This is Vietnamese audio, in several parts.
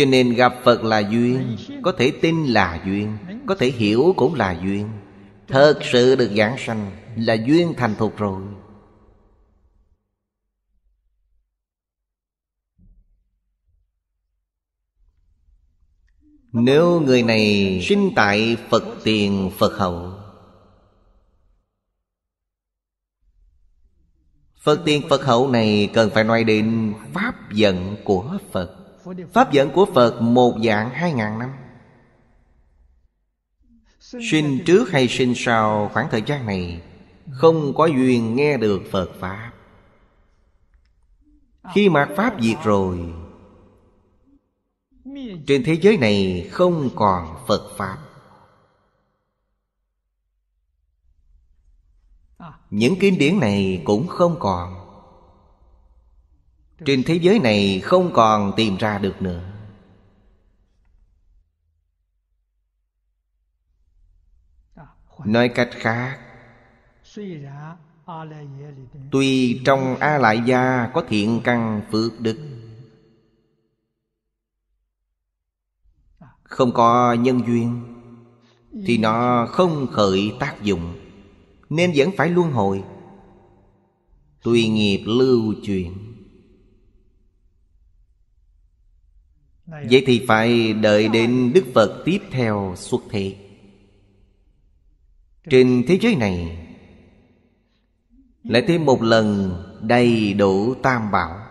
cho nên gặp phật là duyên có thể tin là duyên có thể hiểu cũng là duyên thật sự được giảng sanh là duyên thành thục rồi Nếu người này sinh tại Phật tiền Phật hậu Phật tiền Phật hậu này cần phải nói đến Pháp giận của Phật Pháp dẫn của Phật một dạng hai ngàn năm Sinh trước hay sinh sau khoảng thời gian này Không có duyên nghe được Phật Pháp Khi mạt Pháp diệt rồi Trên thế giới này không còn Phật Pháp Những kinh điển này cũng không còn trên thế giới này không còn tìm ra được nữa nói cách khác tuy trong a lại gia có thiện căn phước đức không có nhân duyên thì nó không khởi tác dụng nên vẫn phải luân hồi tùy nghiệp lưu chuyển Vậy thì phải đợi đến Đức Phật tiếp theo xuất thế Trên thế giới này Lại thêm một lần đầy đủ tam bảo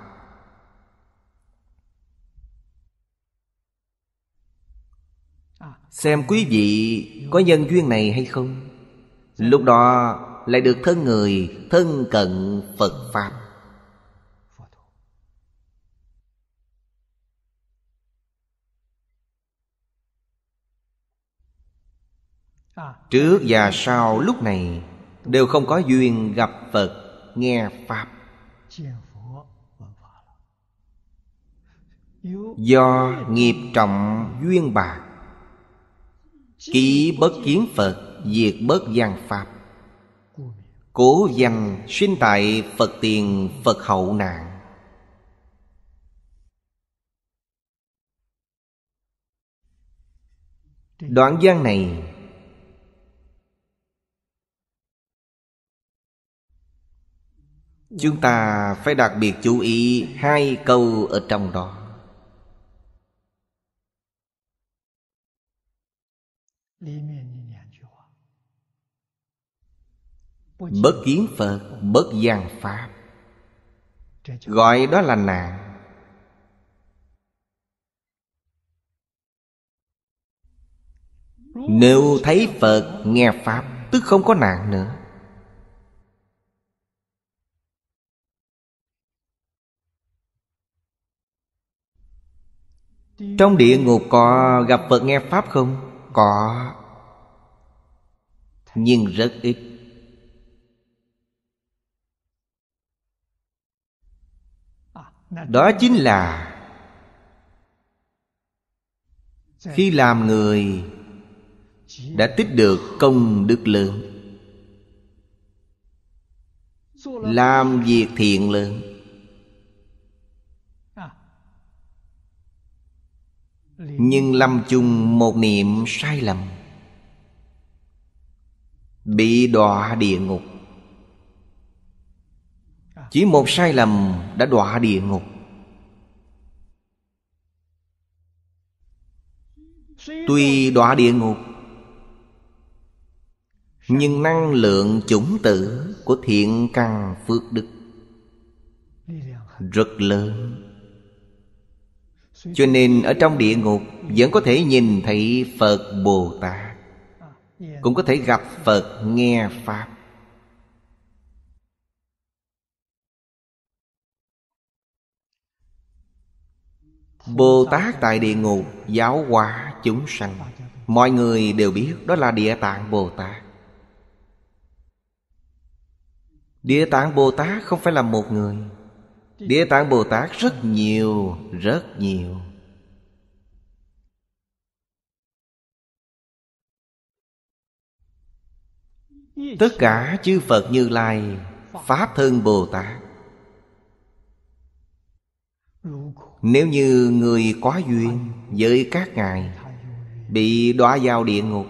à. Xem quý vị có nhân duyên này hay không Lúc đó lại được thân người thân cận Phật Pháp Trước và sau lúc này Đều không có duyên gặp Phật Nghe Pháp Do nghiệp trọng duyên bạc Ký bất kiến Phật Diệt bất gian Pháp Cố danh sinh tại Phật tiền Phật hậu nạn Đoạn gian này chúng ta phải đặc biệt chú ý hai câu ở trong đó bất kiến phật bất gian pháp gọi đó là nạn Nếu thấy Phật nghe Pháp Tức không có nạn nữa Trong địa ngục có gặp Phật nghe Pháp không? Có Nhưng rất ít Đó chính là Khi làm người Đã tích được công đức lượng Làm việc thiện lượng nhưng lâm chung một niệm sai lầm bị đọa địa ngục chỉ một sai lầm đã đọa địa ngục tuy đọa địa ngục nhưng năng lượng chủng tử của thiện căn phước đức rất lớn cho nên ở trong địa ngục Vẫn có thể nhìn thấy Phật Bồ Tát Cũng có thể gặp Phật nghe Pháp Bồ Tát tại địa ngục Giáo hóa chúng sanh Mọi người đều biết Đó là địa tạng Bồ Tát Địa tạng Bồ Tát không phải là một người Địa Tạng Bồ Tát rất nhiều, rất nhiều. Tất cả chư Phật Như Lai Pháp thân Bồ Tát Nếu như người có duyên với các ngài Bị đọa vào địa ngục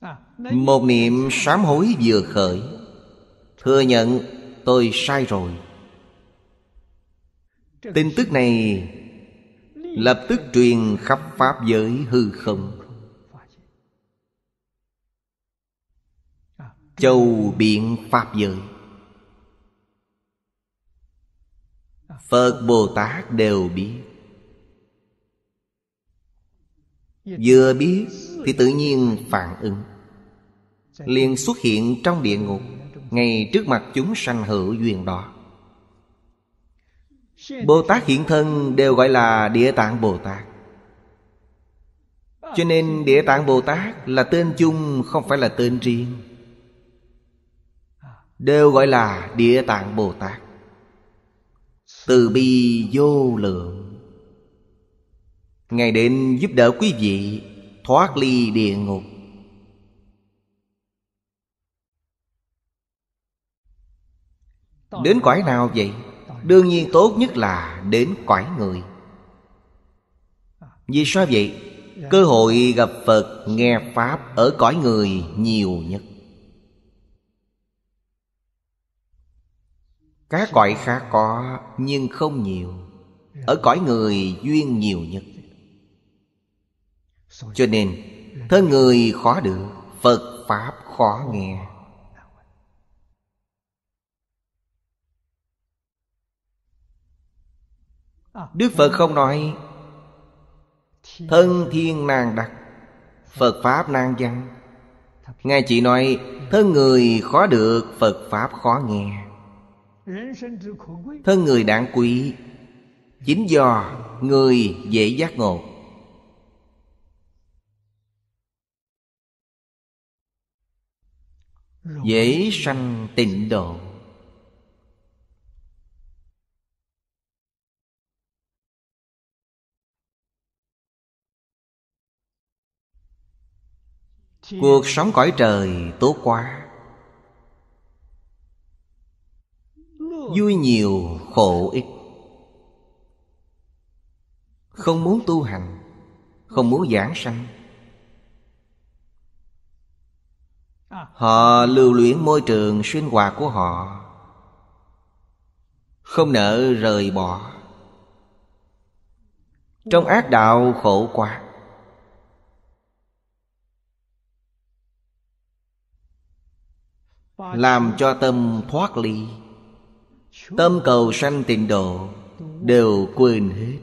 À, một niệm sám hối vừa khởi thừa nhận tôi sai rồi tin tức này lập tức truyền khắp pháp giới hư không châu biện pháp giới phật bồ tát đều biết vừa biết thì tự nhiên phản ứng liền xuất hiện trong địa ngục ngay trước mặt chúng sanh hữu duyên đó bồ tát hiện thân đều gọi là địa tạng bồ tát cho nên địa tạng bồ tát là tên chung không phải là tên riêng đều gọi là địa tạng bồ tát từ bi vô lượng ngày đến giúp đỡ quý vị thoát ly địa ngục đến cõi nào vậy đương nhiên tốt nhất là đến cõi người vì sao vậy cơ hội gặp phật nghe pháp ở cõi người nhiều nhất các cõi khác có nhưng không nhiều ở cõi người duyên nhiều nhất cho nên Thân người khó được Phật Pháp khó nghe à, Đức Phật không nói Thân thiên nàng đặc Phật Pháp nàng văn Ngài chỉ nói Thân người khó được Phật Pháp khó nghe Thân người đáng quý Chính do ừ. người dễ giác ngộ dễ sanh tịnh độ cuộc sống cõi trời tốt quá vui nhiều khổ ít không muốn tu hành không muốn giảng sanh Họ lưu luyến môi trường sinh hoạt của họ Không nỡ rời bỏ Trong ác đạo khổ quá Làm cho tâm thoát ly Tâm cầu sanh tịnh độ Đều quên hết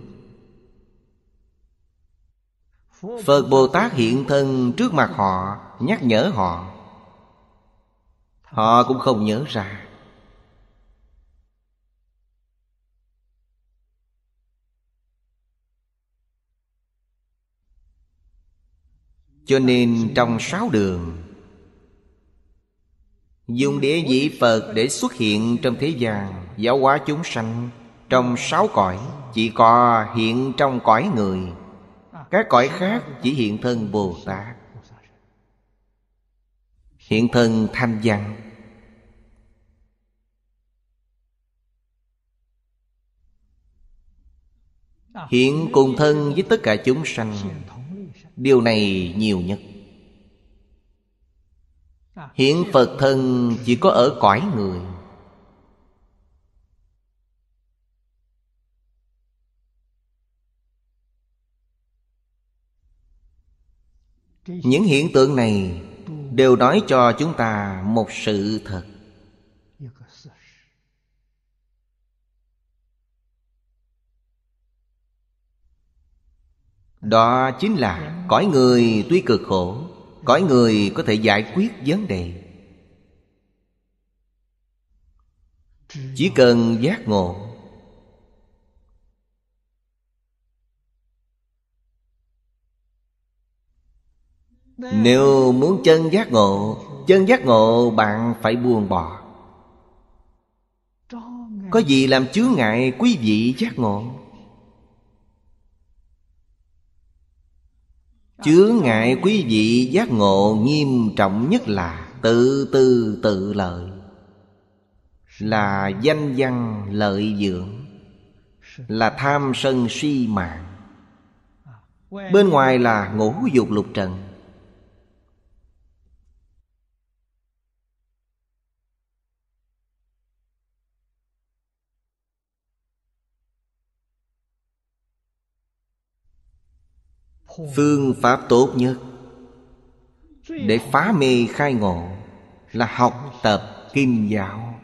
Phật Bồ Tát hiện thân trước mặt họ Nhắc nhở họ họ cũng không nhớ ra cho nên trong sáu đường dùng địa vị phật để xuất hiện trong thế gian giáo hóa chúng sanh trong sáu cõi chỉ có hiện trong cõi người các cõi khác chỉ hiện thân bồ tát hiện thân thanh văn hiện cùng thân với tất cả chúng sanh điều này nhiều nhất hiện phật thân chỉ có ở cõi người những hiện tượng này đều nói cho chúng ta một sự thật đó chính là cõi người tuy cực khổ cõi người có thể giải quyết vấn đề chỉ cần giác ngộ Nếu muốn chân giác ngộ Chân giác ngộ bạn phải buông bỏ Có gì làm chướng ngại quý vị giác ngộ Chướng ngại quý vị giác ngộ nghiêm trọng nhất là Tự tư tự lợi Là danh văn lợi dưỡng Là tham sân si mạng Bên ngoài là ngũ dục lục trần phương pháp tốt nhất để phá mê khai ngộ là học tập kim giáo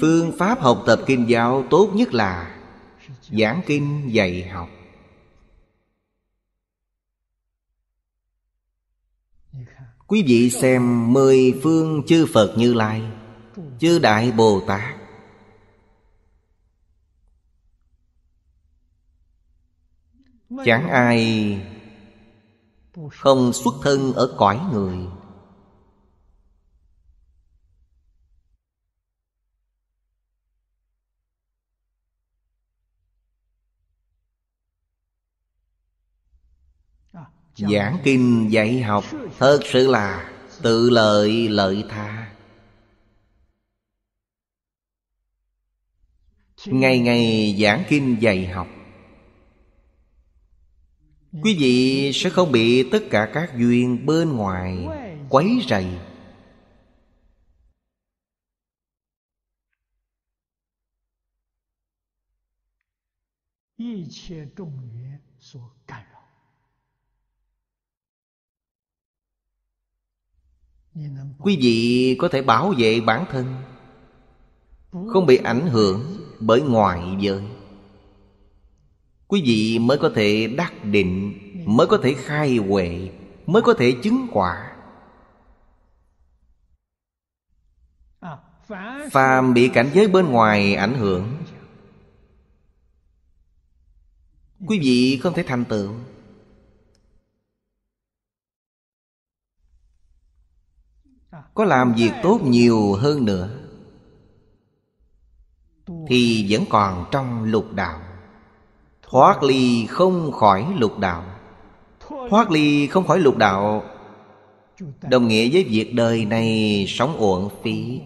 phương pháp học tập kim giáo tốt nhất là giảng kinh dạy học quý vị xem mười phương chư phật như lai chư đại bồ tát chẳng ai không xuất thân ở cõi người giảng kinh dạy học thật sự là tự lợi lợi tha ngày ngày giảng kinh dạy học quý vị sẽ không bị tất cả các duyên bên ngoài quấy rầy quý vị có thể bảo vệ bản thân không bị ảnh hưởng bởi ngoại giới quý vị mới có thể đắc định mới có thể khai huệ mới có thể chứng quả phàm bị cảnh giới bên ngoài ảnh hưởng quý vị không thể thành tựu có làm việc tốt nhiều hơn nữa thì vẫn còn trong lục đạo Thoát ly không khỏi lục đạo Thoát ly không khỏi lục đạo Đồng nghĩa với việc đời này sống uổng phí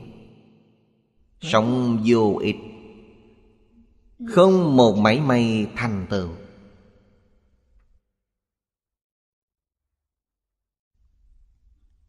Sống vô ích Không một mảy may thành tựu